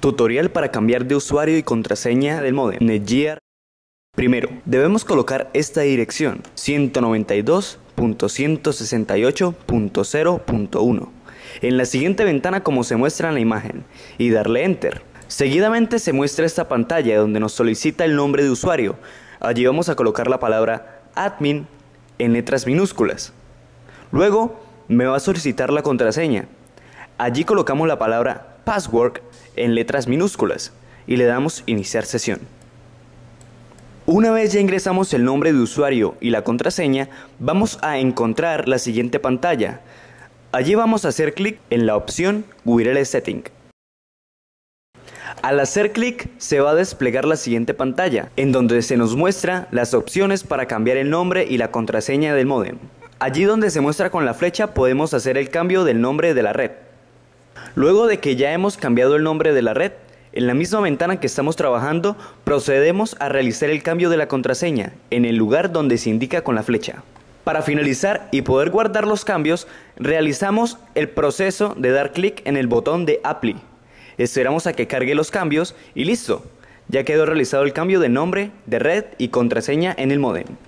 Tutorial para cambiar de usuario y contraseña del modem Primero, debemos colocar esta dirección 192.168.0.1 en la siguiente ventana como se muestra en la imagen y darle Enter. Seguidamente se muestra esta pantalla donde nos solicita el nombre de usuario. Allí vamos a colocar la palabra admin en letras minúsculas. Luego me va a solicitar la contraseña. Allí colocamos la palabra password en letras minúsculas y le damos iniciar sesión. Una vez ya ingresamos el nombre de usuario y la contraseña, vamos a encontrar la siguiente pantalla. Allí vamos a hacer clic en la opción Wireless Setting. Al hacer clic se va a desplegar la siguiente pantalla, en donde se nos muestra las opciones para cambiar el nombre y la contraseña del modem. Allí donde se muestra con la flecha podemos hacer el cambio del nombre de la red. Luego de que ya hemos cambiado el nombre de la red, en la misma ventana que estamos trabajando, procedemos a realizar el cambio de la contraseña en el lugar donde se indica con la flecha. Para finalizar y poder guardar los cambios, realizamos el proceso de dar clic en el botón de Apply. Esperamos a que cargue los cambios y listo, ya quedó realizado el cambio de nombre, de red y contraseña en el modem.